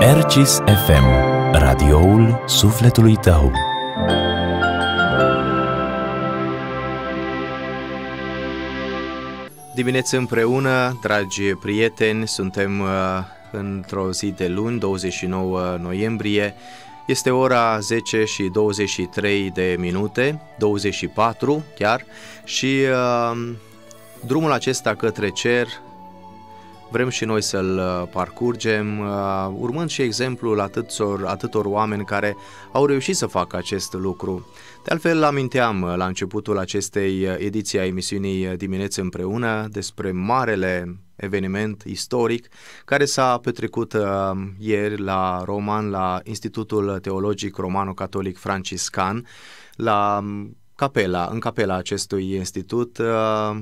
Ercis FM, radioul sufletului tău. Dimineață împreună, dragi prieteni, suntem uh, într-o zi de luni, 29 noiembrie. Este ora 10 și 23 de minute, 24 chiar, și uh, drumul acesta către cer vrem și noi să-l uh, parcurgem, uh, urmând și exemplul atâtor, atâtor oameni care au reușit să facă acest lucru. De altfel, aminteam uh, la începutul acestei ediții a emisiunii Dimineți împreună despre marele eveniment istoric care s-a petrecut ieri la Roman, la Institutul Teologic Romano-Catolic Franciscan, la um, capela, în capela acestui institut,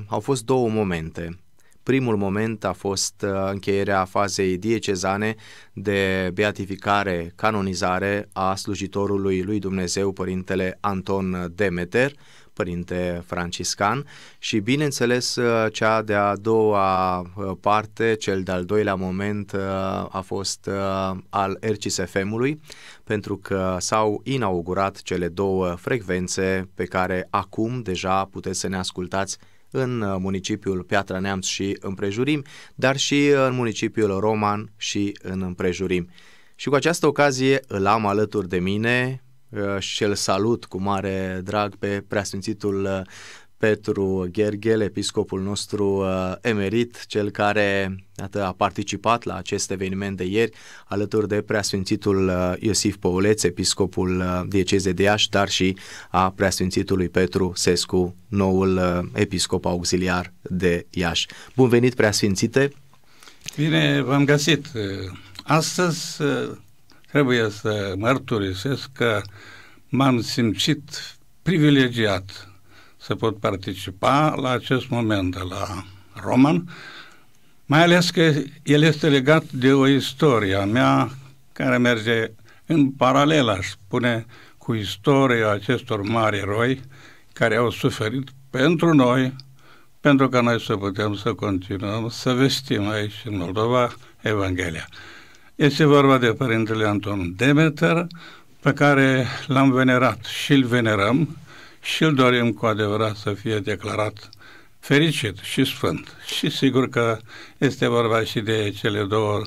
au fost două momente. Primul moment a fost uh, încheierea fazei diecezane de beatificare, canonizare a slujitorului lui Dumnezeu, Părintele Anton Demeter, părinte franciscan și bineînțeles uh, cea de-a doua uh, parte, cel de-al doilea moment a fost al RCSFM-ului pentru că s-au inaugurat cele două frecvențe pe care acum deja puteți să ne ascultați în uh, municipiul Piatra Neamț și împrejurim, dar și uh, în municipiul Roman și în împrejurim. Și cu această ocazie îl am alături de mine uh, și îl salut cu mare drag pe preasfințitul Petru Gherghel, episcopul nostru uh, emerit, cel care iată, a participat la acest eveniment de ieri, alături de preasfințitul uh, Iosif Pouleț, episcopul uh, diecezei de Iași, dar și a preasfințitului Petru Sescu, noul episcop auxiliar de Iași. Bun venit, preasfințite! Bine v-am găsit! Astăzi trebuie să mărturisesc că m-am simțit privilegiat să pot participa la acest moment de la Roman, mai ales că el este legat de o istorie a mea care merge în paralel, aș spune, cu istoria acestor mari eroi care au suferit pentru noi, pentru ca noi să putem să continuăm să vestim aici în Moldova Evanghelia. Este vorba de Părintele Anton Demeter, pe care l-am venerat și îl venerăm și îl dorim cu adevărat să fie declarat fericit și sfânt. Și sigur că este vorba și de cele două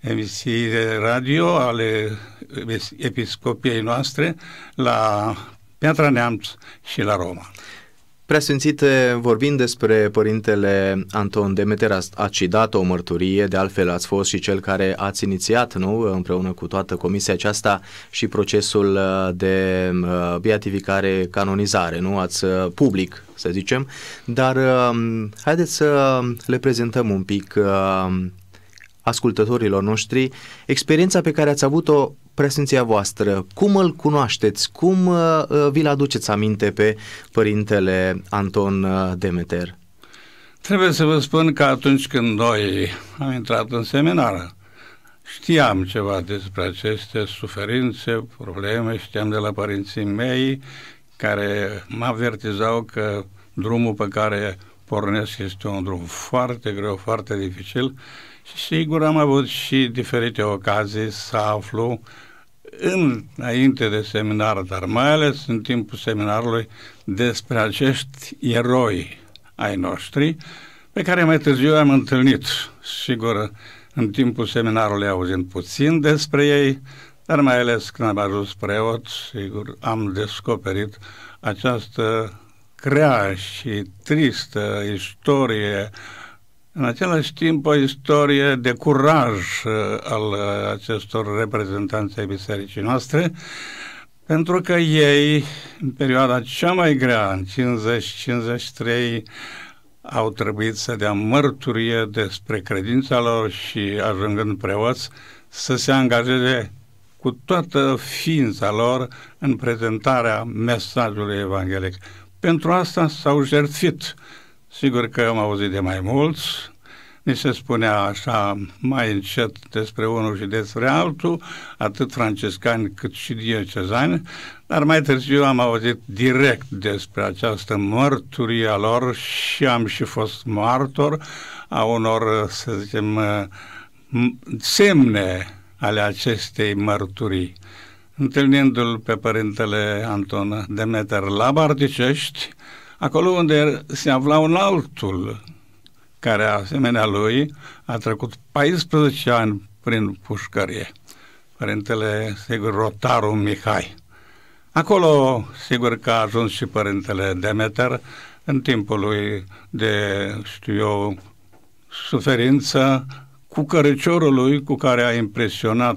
emisii de radio ale episcopiei noastre la Piatra Neamț și la Roma. Preasfințite, vorbind despre părintele Anton Demeter, a citat o mărturie, de altfel ați fost și cel care ați inițiat, nu, împreună cu toată comisia aceasta și procesul uh, de uh, beatificare, canonizare, nu, ați uh, public, să zicem, dar um, haideți să le prezentăm un pic ascultătorilor noștri experiența pe care ați avut-o Presenția voastră, cum îl cunoașteți, cum uh, uh, vi-l aduceți aminte pe părintele Anton uh, Demeter? Trebuie să vă spun că atunci când noi am intrat în seminară, știam ceva despre aceste suferințe, probleme, știam de la părinții mei care mă avertizau că drumul pe care pornesc este un drum foarte greu, foarte dificil și sigur am avut și diferite ocazii să aflu înainte de seminar, dar mai ales în timpul seminarului, despre acești eroi ai noștri, pe care mai târziu am întâlnit, sigur, în timpul seminarului auzind puțin despre ei, dar mai ales când am ajuns preot, sigur, am descoperit această crea și tristă istorie în același timp, o istorie de curaj uh, al uh, acestor reprezentanți ai bisericii noastre, pentru că ei, în perioada cea mai grea, în 50-53, au trebuit să dea mărturie despre credința lor și, ajungând preoți, să se angajeze cu toată ființa lor în prezentarea mesajului evanghelic. Pentru asta s-au jertfit Sigur că am auzit de mai mulți, ni se spunea așa mai încet despre unul și despre altul, atât francescani cât și diocezani, dar mai târziu am auzit direct despre această mărturie a lor și am și fost martor a unor, să zicem, semne ale acestei mărturii. Întâlnindu-l pe părintele Anton Demeter la Bardicești, acolo unde se afla un altul care, asemenea lui, a trecut 14 ani prin pușcărie, părintele, sigur, Rotaru Mihai. Acolo, sigur că a ajuns și părintele Demeter în timpul lui de, știu eu, suferință cu căreciorul lui cu care a impresionat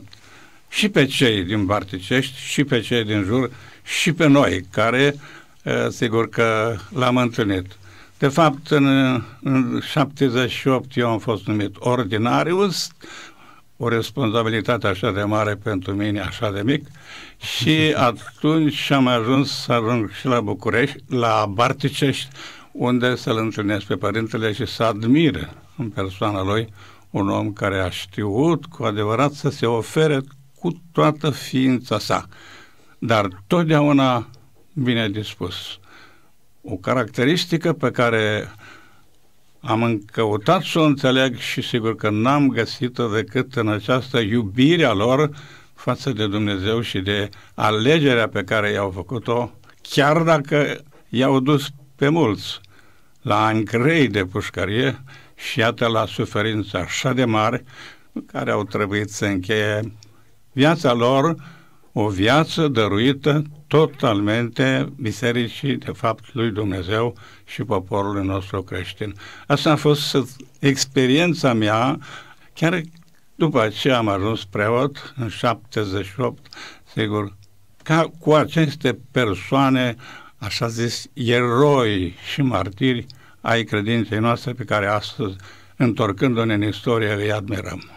și pe cei din Barticești, și pe cei din jur, și pe noi, care Eh, sigur că l-am întâlnit. De fapt, în, în 78 eu am fost numit ordinarius, o responsabilitate așa de mare pentru mine, așa de mic, și atunci am ajuns să ajung și la București, la Barticești, unde să-l întâlnesc pe părintele și să admir în persoana lui un om care a știut cu adevărat să se ofere cu toată ființa sa. Dar totdeauna bine dispus. O caracteristică pe care am încăutat să o înțeleg și sigur că n-am găsit-o decât în această iubire a lor față de Dumnezeu și de alegerea pe care i-au făcut-o, chiar dacă i-au dus pe mulți la angrei de pușcărie și iată la suferință, așa de mare, care au trebuit să încheie viața lor o viață dăruită totalmente bisericii, de fapt, lui Dumnezeu și poporului nostru creștin. Asta a fost experiența mea, chiar după ce am ajuns preot, în 78, sigur, ca cu aceste persoane, așa zis, eroi și martiri ai credinței noastre pe care astăzi, întorcându-ne în istorie, îi admirăm.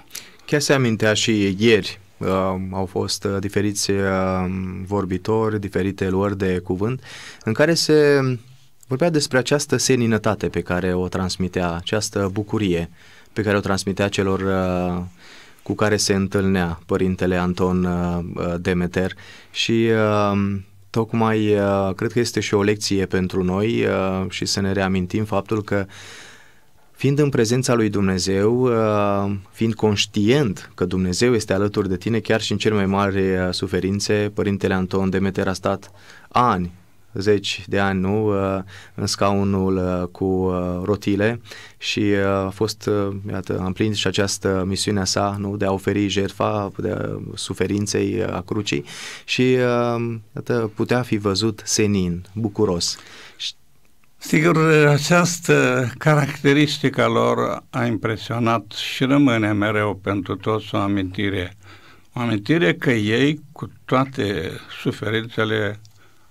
Chiar se amintea și ieri au fost uh, diferiți uh, vorbitori, diferite luări de cuvânt, în care se vorbea despre această seninătate pe care o transmitea, această bucurie pe care o transmitea celor uh, cu care se întâlnea părintele Anton uh, uh Demeter și uh, tocmai cred că este și o lecție pentru noi și să ne reamintim faptul că Fiind în prezența lui Dumnezeu, uh, fiind conștient că Dumnezeu este alături de tine, chiar și în cele mai mari uh, suferințe, Părintele Anton Demeter a stat ani zeci de ani, nu, uh, în scaunul cu rotile și a fost, iată, a împlinit și această a sa, nu, de a oferi jertfa de suferinței a crucii și, iată, putea fi văzut senin, bucuros. Sigur, această caracteristică a lor a impresionat și rămâne mereu pentru toți o amintire. O amintire că ei, cu toate suferințele,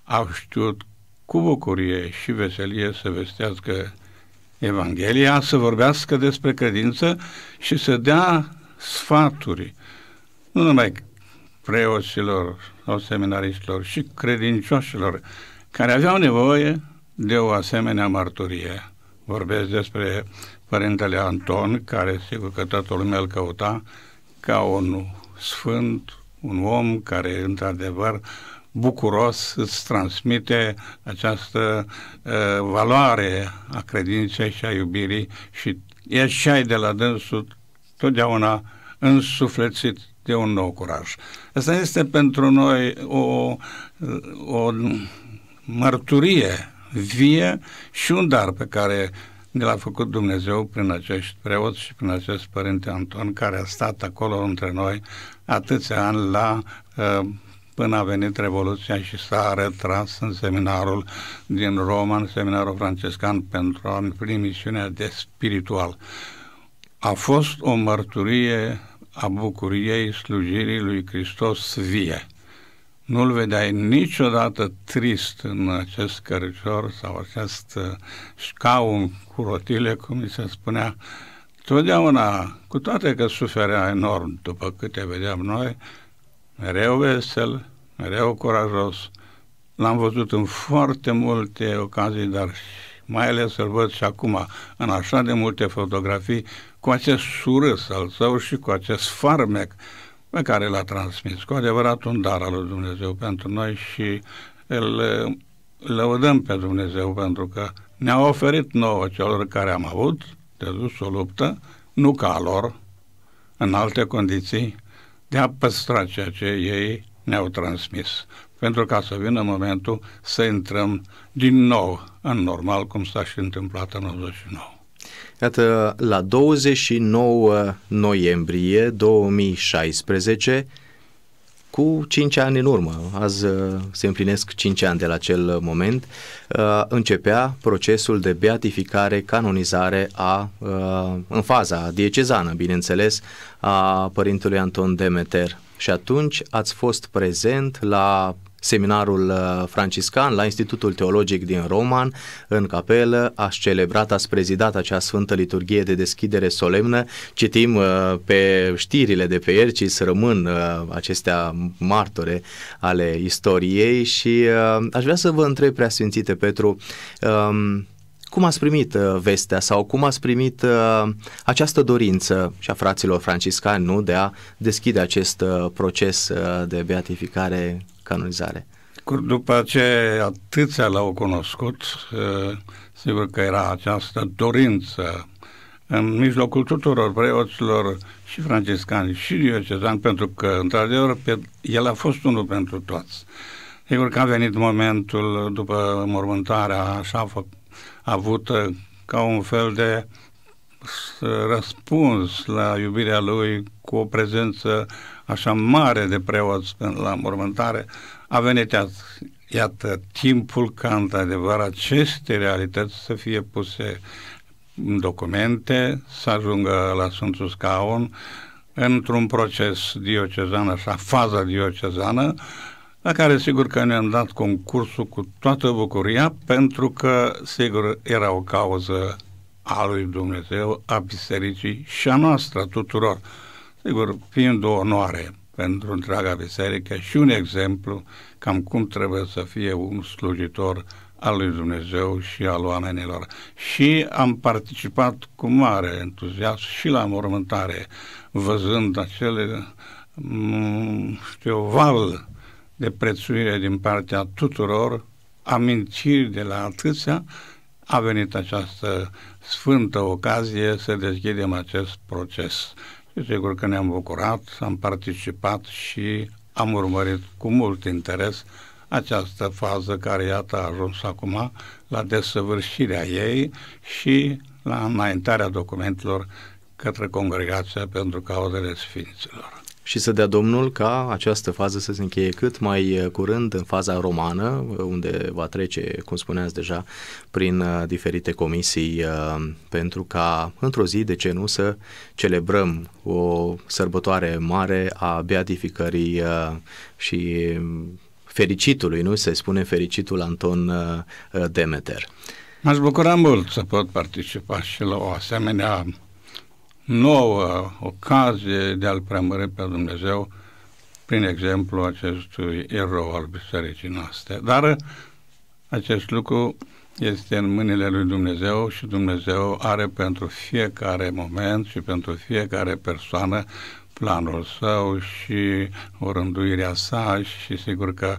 au știut cu bucurie și veselie să vestească Evanghelia, să vorbească despre credință și să dea sfaturi, nu numai preoților sau seminaristilor, și credincioșilor care aveau nevoie de o asemenea mărturie. Vorbesc despre Părintele Anton, care sigur că toată lumea îl căuta ca un sfânt, un om care, într-adevăr, bucuros îți transmite această uh, valoare a credinței și a iubirii și ai de la dânsul totdeauna însuflețit de un nou curaj. Asta este pentru noi o, o mărturie vie și un dar pe care ne l-a făcut Dumnezeu prin acești preoți și prin acest Părinte Anton, care a stat acolo între noi atâția ani la ă, până a venit Revoluția și s-a retras în seminarul din Roma, în seminarul francescan pentru a împlini misiunea de spiritual. A fost o mărturie a bucuriei slujirii lui Hristos vie nu-l vedeai niciodată trist în acest cărcior sau acest uh, scaun cu rotile, cum mi se spunea, totdeauna, cu toate că suferea enorm după câte vedeam noi, mereu vesel, mereu curajos. L-am văzut în foarte multe ocazii, dar mai ales îl văd și acum în așa de multe fotografii, cu acest surâs al său și cu acest farmec pe care l-a transmis. Cu adevărat un dar al lui Dumnezeu pentru noi și îl lăudăm pe Dumnezeu pentru că ne-a oferit nouă celor care am avut de dus o luptă, nu ca lor, în alte condiții, de a păstra ceea ce ei ne-au transmis. Pentru ca să vină momentul să intrăm din nou în normal, cum s-a și întâmplat în 89. Iată, la 29 noiembrie 2016, cu 5 ani în urmă, azi uh, se împlinesc 5 ani de la acel moment, uh, începea procesul de beatificare, canonizare a, uh, în faza diecezană, bineînțeles, a părintului Anton Demeter. Și atunci ați fost prezent la seminarul uh, franciscan la Institutul Teologic din Roman, în capelă, ați celebrat, ați prezidat acea Sfântă Liturghie de deschidere solemnă. Citim uh, pe știrile de pe ieri, ci să rămân uh, acestea martore ale istoriei și aș vrea să vă întreb, Preasfințite Petru, um, cum ați primit vestea sau cum ați primit această dorință și a fraților franciscani nu, de a deschide acest proces de beatificare canonizare. După ce atâția l-au cunoscut, eh, sigur că era această dorință în mijlocul tuturor preoților și franciscani și diocezani, pentru că, într-adevăr, el a fost unul pentru toți. Sigur că a venit momentul, după mormântarea așa avută, eh, ca un fel de răspuns la iubirea lui cu o prezență așa mare de preoți la mormântare, a venit iată, iată timpul ca într-adevăr aceste realități să fie puse în documente, să ajungă la Sfântul Scaun, într-un proces diocezan, așa, faza diocezană, la care sigur că ne-am dat concursul cu toată bucuria, pentru că, sigur, era o cauză a lui Dumnezeu, a bisericii și a noastră, a tuturor. Sigur, fiind o onoare pentru întreaga biserică și un exemplu cam cum trebuie să fie un slujitor al lui Dumnezeu și al oamenilor. Și am participat cu mare entuziasm și la mormântare, văzând acele, mm, știu, val de prețuire din partea tuturor, amintiri de la atâția, a venit această sfântă ocazie să deschidem acest proces. Sigur că ne-am bucurat, am participat și am urmărit cu mult interes această fază care, iată, a ajuns acum la desăvârșirea ei și la înaintarea documentelor către Congregația pentru Cauzele Sfinților și să dea Domnul ca această fază să se încheie cât mai uh, curând în faza romană, uh, unde va trece, cum spuneați deja, prin uh, diferite comisii, pentru ca într-o zi, de ce nu, să celebrăm o sărbătoare mare a beatificării și fericitului, nu se spune fericitul Anton Demeter. M-aș bucura mult să pot participa și la o asemenea nouă ocazie de a-L preamări pe Dumnezeu prin exemplu acestui erou al bisericii noastre. Dar acest lucru este în mâinile lui Dumnezeu și Dumnezeu are pentru fiecare moment și pentru fiecare persoană planul său și o rânduirea sa și sigur că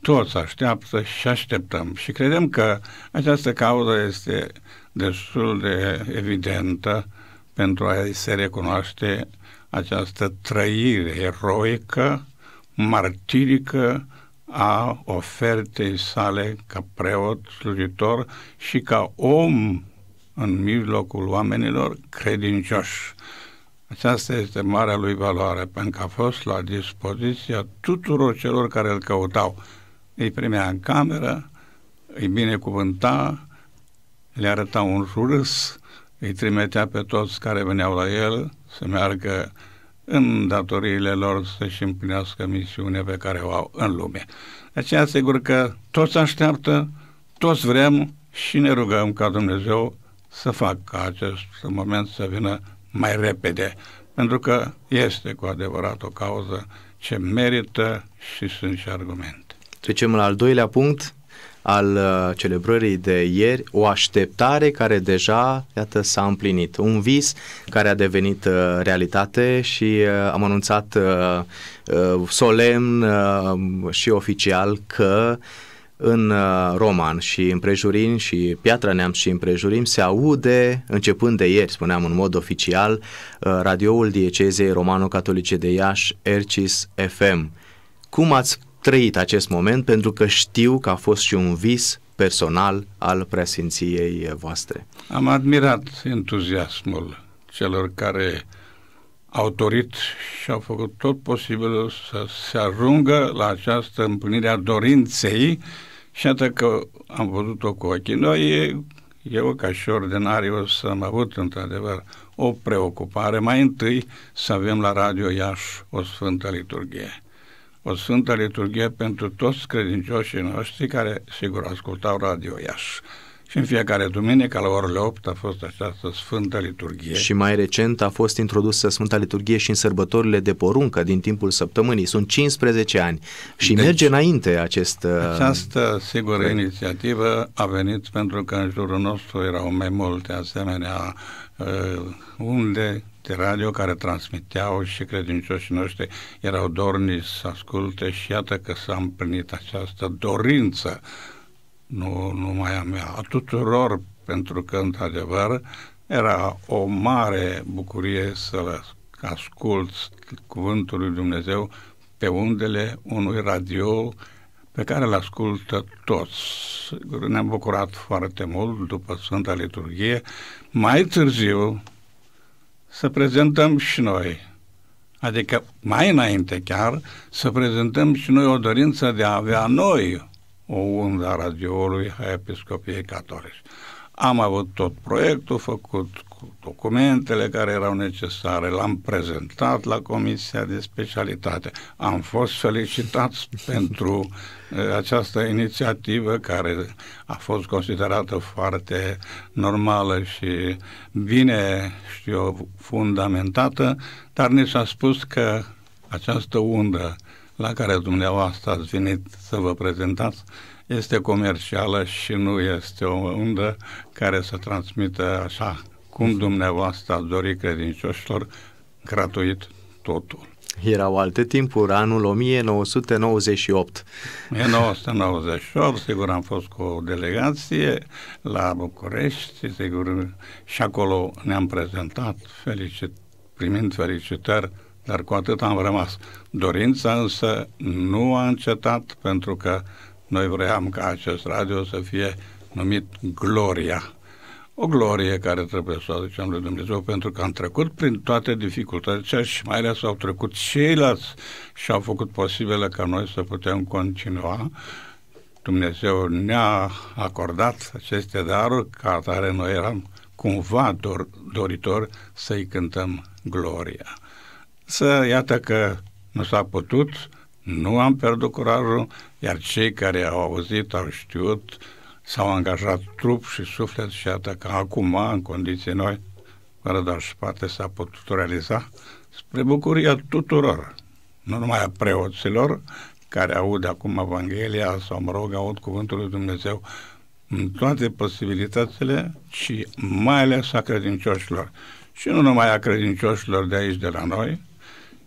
toți așteaptă și așteptăm. Și credem că această cauză este destul de evidentă pentru a se recunoaște această trăire eroică, martirică a ofertei sale ca preot, slujitor și ca om în mijlocul oamenilor credincioși. Aceasta este marea lui valoare, pentru că a fost la dispoziția tuturor celor care îl căutau. Îi primea în cameră, îi binecuvânta, le arăta un râs, îi trimitea pe toți care veneau la el să meargă în datoriile lor să-și împlinească misiunea pe care o au în lume. De aceea, sigur că toți așteaptă, toți vrem și ne rugăm ca Dumnezeu să facă acest moment să vină mai repede, pentru că este cu adevărat o cauză ce merită și sunt și argumente. Trecem la al doilea punct, al uh, celebrării de ieri, o așteptare care deja, iată, s-a împlinit. Un vis care a devenit uh, realitate și uh, am anunțat solemn și oficial că în Roman și împrejurim și Piatra Neam și împrejurim se aude, începând de ieri, spuneam în mod oficial, radioul diecezei romano-catolice de Iași, Ercis FM. Cum ați trăit acest moment pentru că știu că a fost și un vis personal al preasfinției voastre. Am admirat entuziasmul celor care au dorit și au făcut tot posibilul să se arungă la această împlinire a dorinței și atât că am văzut-o cu ochii noi, eu ca și să am avut într-adevăr o preocupare mai întâi să avem la Radio Iași o Sfântă Liturghie o Sfântă Liturghie pentru toți credincioșii noștri care, sigur, ascultau Radio Iași. Și în fiecare duminică, la orele 8, a fost această Sfântă Liturghie. Și mai recent a fost introdusă Sfânta Liturghie și în sărbătorile de poruncă din timpul săptămânii. Sunt 15 ani și deci, merge înainte acest... Uh, această, sigur, inițiativă a venit pentru că în jurul nostru erau mai multe asemenea uh, Uh, unde de radio care transmiteau și credincioșii noștri erau dorni să asculte și iată că s-a împlinit această dorință nu numai a mea, a tuturor, pentru că, într-adevăr, era o mare bucurie să ascult Cuvântul lui Dumnezeu pe undele unui radio pe care îl ascultă toți. Ne-am bucurat foarte mult după Sfânta Liturghie. Mai târziu să prezentăm și noi, adică mai înainte chiar, să prezentăm și noi o dorință de a avea noi o undă a radioului a Episcopiei Catolici. Am avut tot proiectul făcut documentele care erau necesare, l-am prezentat la Comisia de Specialitate, am fost felicitați pentru eh, această inițiativă care a fost considerată foarte normală și bine, știu eu, fundamentată, dar ni s-a spus că această undă la care dumneavoastră ați venit să vă prezentați este comercială și nu este o undă care să transmită așa cum dumneavoastră ați dori credincioșilor gratuit totul. Erau alte timpuri, anul 1998. 1998, sigur, am fost cu o delegație la București, sigur, și acolo ne-am prezentat, felicit, primind felicitări, dar cu atât am rămas. Dorința însă nu a încetat, pentru că noi vroiam ca acest radio să fie numit Gloria o glorie care trebuie să o aducem lui Dumnezeu pentru că am trecut prin toate dificultățile și mai ales au trecut ceilalți și au făcut posibilă ca noi să putem continua. Dumnezeu ne-a acordat aceste daruri, ca atare noi eram cumva dor, doritor să-i cântăm gloria. Să iată că nu s-a putut, nu am pierdut curajul, iar cei care au auzit, au știut, s-au angajat trup și suflet și iată că acum, în condiții noi, fără doar și poate s-a putut realiza spre bucuria tuturor, nu numai a preoților, care aud acum Evanghelia sau, mă rog, aud Cuvântul lui Dumnezeu în toate posibilitățile și mai ales a credincioșilor. Și nu numai a credincioșilor de aici, de la noi,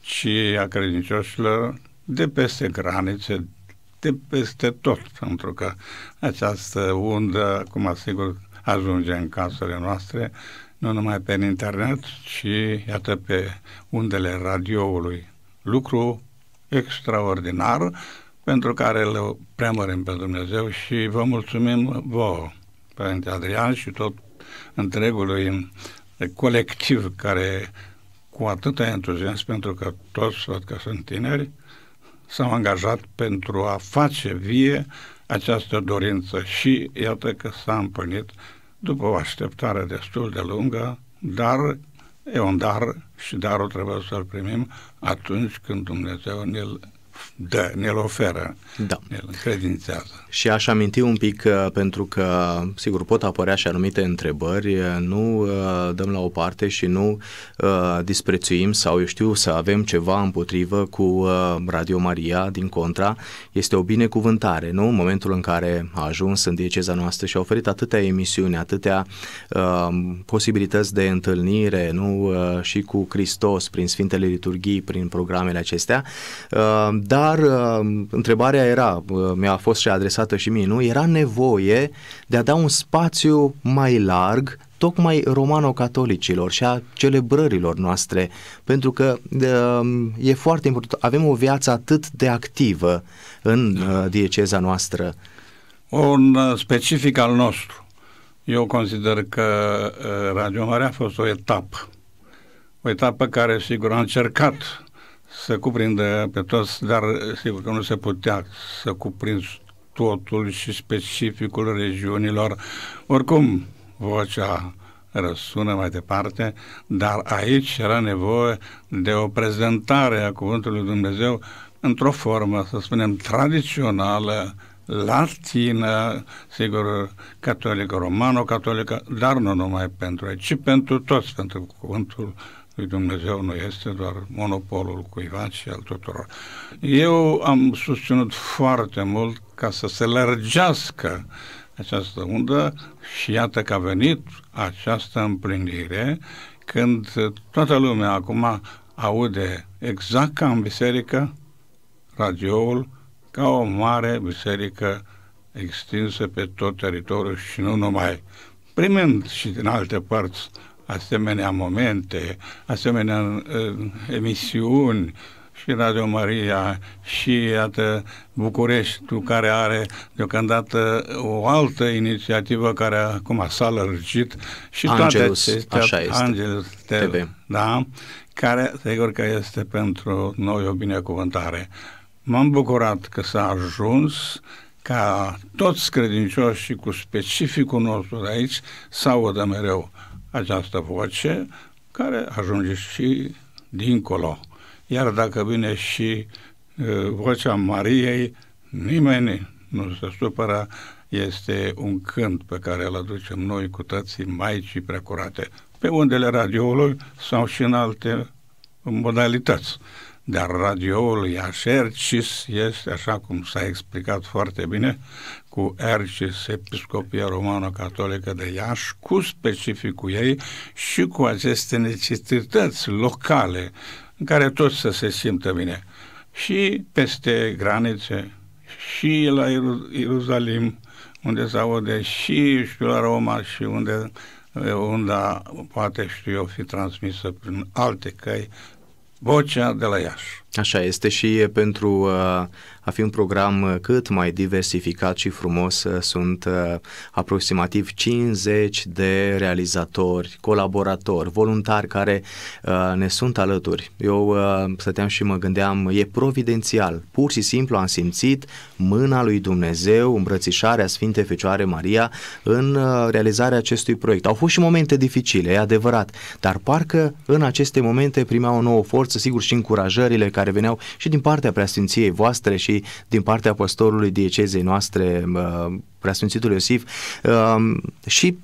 ci a credincioșilor de peste granițe, de peste tot, pentru că această undă, cum asigur, ajunge în casele noastre, nu numai pe internet, ci iată pe undele radioului. Lucru extraordinar pentru care le preamărim pe Dumnezeu și vă mulțumim vouă, Părinte Adrian și tot întregului colectiv care cu atâta entuziasm, pentru că toți văd că sunt tineri, s-au angajat pentru a face vie această dorință și iată că s-a împlinit după o așteptare destul de lungă, dar e un dar și darul trebuie să-l primim atunci când Dumnezeu ne-l da, ne-l oferă, da. ne-l încredințează. Și aș aminti un pic, uh, pentru că, sigur, pot apărea și anumite întrebări, uh, nu uh, dăm la o parte și nu disprețuim sau, eu știu, să avem ceva împotrivă cu Radio Maria, din contra, este o binecuvântare, nu? În momentul în care a ajuns în dieceza noastră și a oferit atâtea emisiuni, atâtea posibilități de întâlnire, nu? Și cu Hristos, prin Sfintele Liturghii, prin programele acestea, dar uh, întrebarea era, uh, mi-a fost și adresată și mie, nu? Era nevoie de a da un spațiu mai larg tocmai romano-catolicilor și a celebrărilor noastre, pentru că uh, e foarte important. Avem o viață atât de activă în dieceza noastră. Un specific al nostru. Eu consider că Radio Mare a fost o etapă. O etapă care, sigur, a încercat să cuprindă pe toți, dar sigur că nu se putea să cuprinzi totul și specificul regiunilor. Oricum, vocea răsună mai departe, dar aici era nevoie de o prezentare a Cuvântului Dumnezeu într-o formă, să spunem, tradițională, latină, sigur, catolică, romano-catolică, dar nu numai pentru ei, ci pentru toți, pentru cuvântul lui Dumnezeu nu este doar monopolul cuiva, ci al tuturor. Eu am susținut foarte mult ca să se lărgească această undă și iată că a venit această împlinire când toată lumea acum aude exact ca în biserică radioul ca o mare biserică extinsă pe tot teritoriul și nu numai, primind și din alte părți asemenea momente, asemenea uh, emisiuni, și Radio Maria și iată Bucureștiul care are deocamdată o altă inițiativă care acum s-a lărgit și Angelus, toate acestea, așa este. Angelus TV, TV, da? care sigur că este pentru noi o binecuvântare. M-am bucurat că s-a ajuns ca toți credincioșii cu specificul nostru de aici să audă mereu această voce care ajunge și dincolo. Iar dacă vine și vocea Mariei, nimeni nu se supără, este un cânt pe care îl aducem noi cu toții Maicii Precurate pe undele radioului sau și în alte modalități. Dar radioul Iașercis este, așa cum s-a explicat foarte bine, cu RCS, Episcopia romano Catolică de Iași, cu specificul ei și cu aceste necesități locale în care toți să se simtă bine. Și peste granițe, și la Ierusalim, unde se aude și, și la Roma și unde unda poate știu eu fi transmisă prin alte căi vocea de la Iași. Așa este și pentru uh, a fi un program uh, cât mai diversificat și frumos. Uh, sunt uh, aproximativ 50 de realizatori, colaboratori, voluntari care ne sunt alături. Eu stăteam și mă gândeam, e providențial. Pur și simplu am simțit mâna lui Dumnezeu, îmbrățișarea Sfintei Fecioare Maria în realizarea acestui proiect. Au fost și momente dificile, e adevărat, dar parcă în aceste momente primeau o nouă forță, sigur și încurajările care veneau și din partea preasfinției voastre și Domnului din partea păstorului diecezei noastre, uh, preasfințitul Iosif, um, și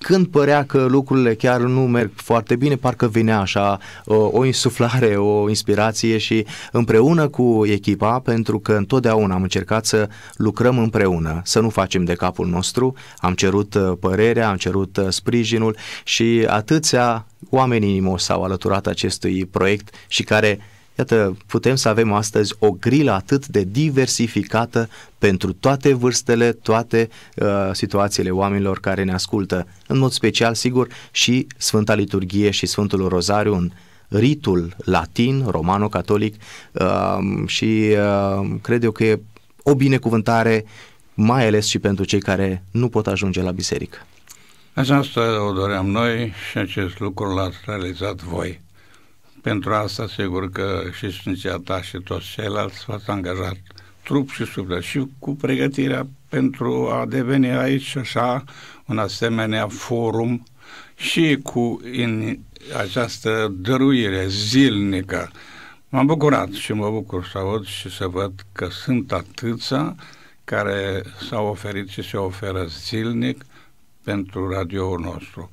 când părea că lucrurile chiar nu merg foarte bine, parcă vinea așa uh, o insuflare, o inspirație și împreună cu echipa, pentru că întotdeauna am încercat să lucrăm împreună, să nu facem de capul nostru, am cerut uh, părerea, am cerut sprijinul și atâția oameni inimos s-au alăturat acestui proiect și care Iată, putem să avem astăzi o grilă atât de diversificată pentru toate vârstele, toate uh, situațiile oamenilor care ne ascultă. În mod special, sigur, și Sfânta Liturghie și Sfântul Rozariu, un ritul latin, romano-catolic uh, și uh, cred eu că e o binecuvântare mai ales și pentru cei care nu pot ajunge la biserică. Aceasta o doream noi și acest lucru l-ați realizat voi. Pentru asta, sigur că și Sfinția ta și toți ceilalți v-ați angajat trup și suflet și cu pregătirea pentru a deveni aici așa un asemenea forum și cu in, această dăruire zilnică. M-am bucurat și mă bucur să aud și să văd că sunt atâția care s-au oferit și se oferă zilnic pentru radioul nostru.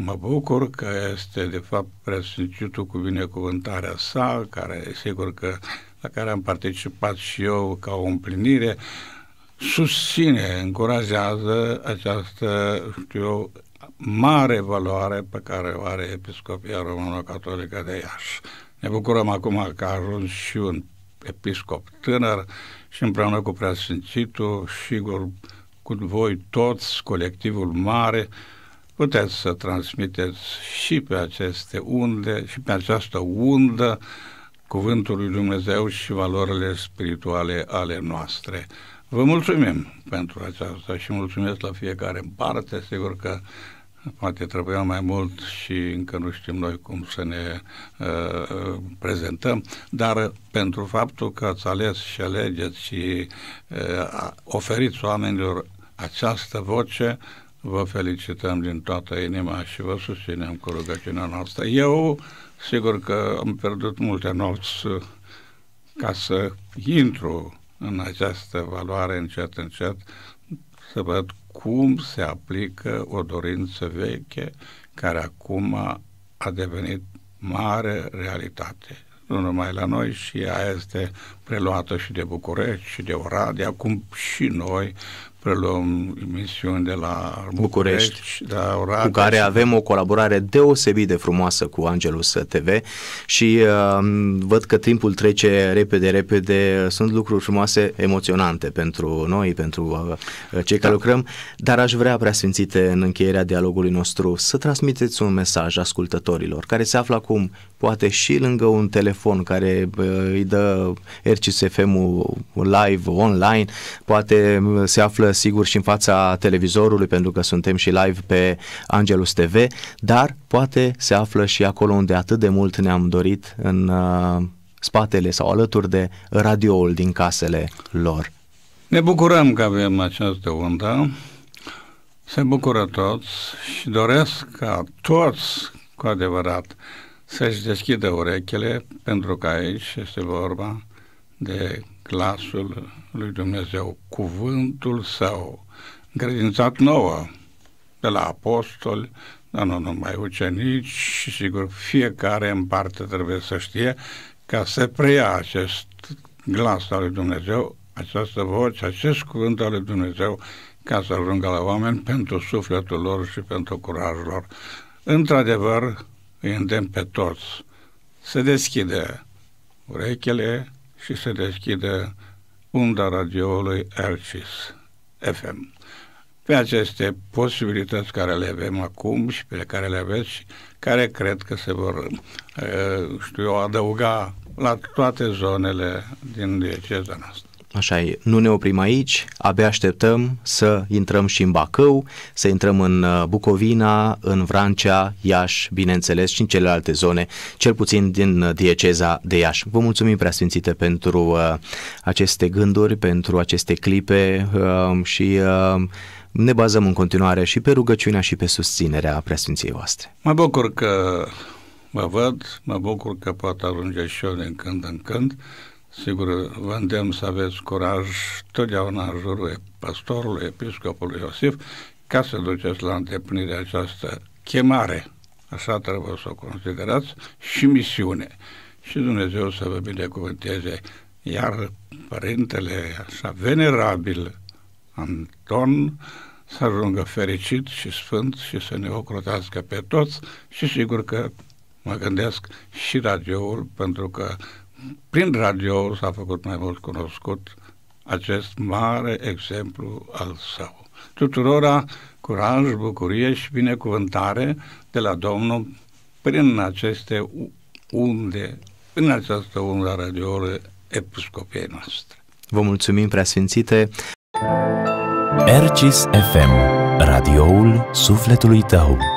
Mă bucur că este, de fapt, preasfințitul cu binecuvântarea sa, care, sigur că, la care am participat și eu ca o împlinire, susține, încurajează această, știu eu, mare valoare pe care o are Episcopia Română-Catolică de Iași. Ne bucurăm acum că a ajuns și un episcop tânăr și împreună cu preasfințitul, sigur, cu voi toți, colectivul mare, puteți să transmiteți și pe aceste unde, și pe această undă cuvântul lui Dumnezeu și valorile spirituale ale noastre. Vă mulțumim pentru aceasta și mulțumesc la fiecare parte. Sigur că poate trebuia mai mult și încă nu știm noi cum să ne uh, prezentăm, dar pentru faptul că ați ales și alegeți și uh, oferiți oamenilor această voce, vă felicităm din toată inima și vă susținem cu rugăciunea noastră. Eu, sigur că am pierdut multe nopți uh, ca să intru în această valoare încet, încet, să văd cum se aplică o dorință veche care acum a devenit mare realitate. Nu numai la noi, și ea este preluată și de București și de Oradea, acum și noi preluăm emisiuni de la București, București de la Oradea. cu care avem o colaborare deosebit de frumoasă cu Angelus TV și uh, văd că timpul trece repede, repede, sunt lucruri frumoase, emoționante pentru noi, pentru uh, cei da. care lucrăm, dar aș vrea, preasfințite, în încheierea dialogului nostru, să transmiteți un mesaj ascultătorilor care se află acum, poate și lângă un telefon care uh, îi dă RCSFM-ul live, online, poate uh, se află sigur, și în fața televizorului, pentru că suntem și live pe Angelus TV, dar poate se află și acolo unde atât de mult ne-am dorit în uh, spatele sau alături de radioul din casele lor. Ne bucurăm că avem această undă, se bucură toți și doresc ca toți, cu adevărat, să-și deschidă urechile, pentru că aici este vorba de glasul lui Dumnezeu, cuvântul său, încredințat nouă de la apostoli, dar nu numai ucenici și sigur fiecare în parte trebuie să știe ca să preia acest glas al lui Dumnezeu, această voce, acest cuvânt al lui Dumnezeu ca să ajungă la oameni pentru sufletul lor și pentru curajul lor. Într-adevăr, îi îndemn pe toți să deschide urechile, și se deschide unda radioului Elcis FM. Pe aceste posibilități care le avem acum și pe care le aveți și care cred că se vor, uh, știu eu, adăuga la toate zonele din dieceza noastră. Așa e, nu ne oprim aici, abia așteptăm să intrăm și în Bacău, să intrăm în uh, Bucovina, în Vrancea, Iași, bineînțeles, și în celelalte zone, cel puțin din uh, dieceza de Iași. Vă mulțumim, preasfințite, pentru uh, aceste gânduri, pentru aceste clipe și ne bazăm în continuare și pe rugăciunea și pe susținerea preasfinției voastre. Mă bucur că vă văd, mă bucur că pot ajunge și eu din când în când Sigur, vă îndemn să aveți curaj totdeauna în jurul pastorului, episcopului Iosif, ca să duceți la îndeplinire această chemare. Așa trebuie să o considerați și misiune. Și Dumnezeu să vă binecuvânteze. Iar părintele așa venerabil Anton să ajungă fericit și sfânt și să ne ocrotească pe toți și sigur că mă gândesc și radioul pentru că prin radio s-a făcut mai mult cunoscut acest mare exemplu al său. Tuturora curaj, bucurie și binecuvântare de la Domnul prin aceste unde, prin această undă radio episcopiei noastre. Vă mulțumim, preasfințite! Ercis FM, radioul sufletului tău.